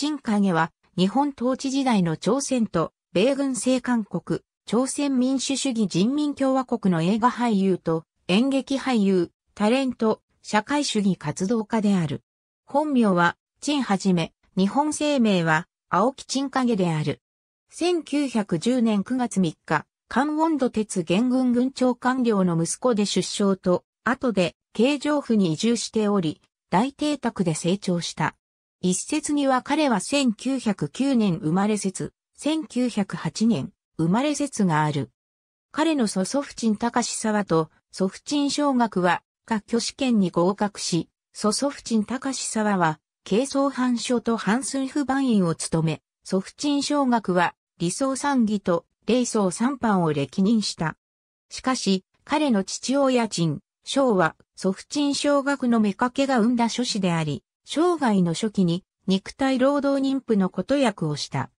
陳影は日本統治時代の朝鮮と米軍政韓国、朝鮮民主主義人民共和国の映画俳優と演劇俳優、タレント、社会主義活動家である。本名は、陳はじめ、日本生命は、青木陳影である。1910年9月3日、関温度鉄元軍軍長官僚の息子で出生と、後で、京城府に移住しており、大邸宅で成長した。一説には彼は1909年生まれ説、1908年生まれ説がある。彼の祖祖父陳隆沢と祖父陳小学は学挙試験に合格し、祖祖父陳隆沢は軽装藩書と半数不番員を務め、祖父陳小学は理想三義と霊想三藩を歴任した。しかし、彼の父親陳、章は祖父陳小学の目掛けが生んだ書士であり、生涯の初期に肉体労働妊婦のこと役をした。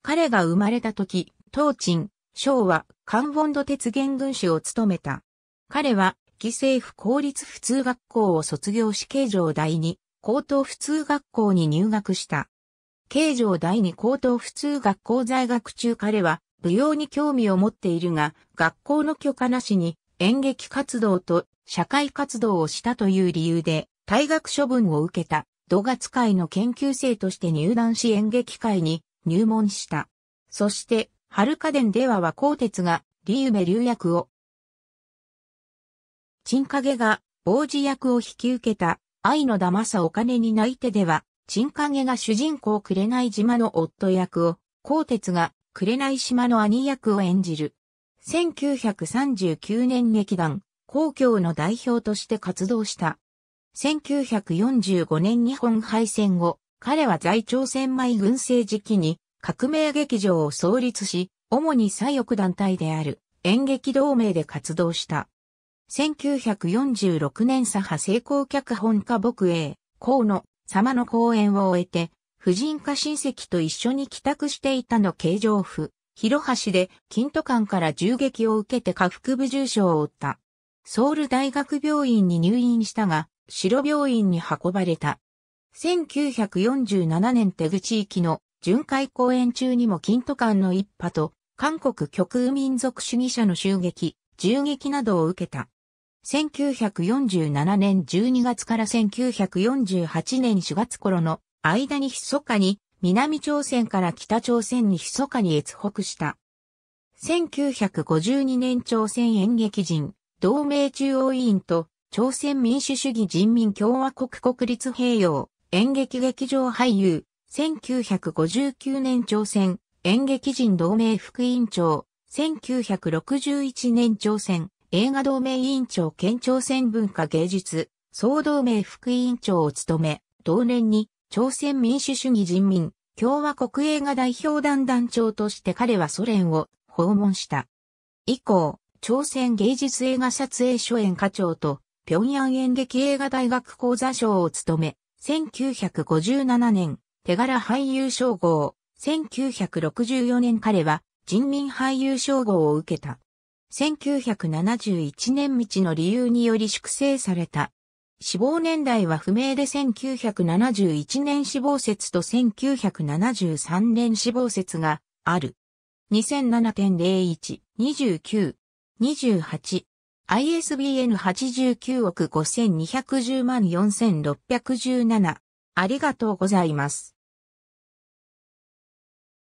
彼が生まれた時、東鎮、昭和、カンボンド鉄原軍師を務めた。彼は、犠政府公立普通学校を卒業し、慶城第二、高等普通学校に入学した。慶城第二高等普通学校在学中彼は、舞踊に興味を持っているが、学校の許可なしに演劇活動と社会活動をしたという理由で、退学処分を受けた。土月会の研究生として入団し演劇会に入門した。そして、春家伝では和光鉄が、リウメ流役を、陳影が、王子役を引き受けた、愛の騙さお金に泣いてでは、陳影が主人公くれない島の夫役を、光鉄が、くれない島の兄役を演じる。1939年劇団、公共の代表として活動した。1945年日本敗戦後、彼は在朝鮮米軍政時期に革命劇場を創立し、主に左翼団体である演劇同盟で活動した。1946年左派成功脚本家牧営、河野様の講演を終えて、婦人科親戚と一緒に帰宅していたの形状府、広橋で、金都館から銃撃を受けて下腹部重傷を負った。ソウル大学病院に入院したが、白病院に運ばれた。1947年手口域の巡回公演中にも金都館の一派と韓国極右民族主義者の襲撃、銃撃などを受けた。1947年12月から1948年4月頃の間に密かに南朝鮮から北朝鮮に密かに越北した。1952年朝鮮演劇人同盟中央委員と朝鮮民主主義人民共和国国立平洋演劇劇場俳優、1959年朝鮮演劇人同盟副委員長、1961年朝鮮映画同盟委員長県朝鮮文化芸術総同盟副委員長を務め、同年に朝鮮民主主義人民共和国映画代表団団長として彼はソ連を訪問した。以降、朝鮮芸術映画撮影所演課長と平壌演劇映画大学講座賞を務め、1957年、手柄俳優賞号、1964年彼は人民俳優賞号を受けた。1971年道の理由により粛清された。死亡年代は不明で1971年死亡説と1973年死亡説がある。2007.01、29、28、ISBN 89億5210万4617。ありがとうございます。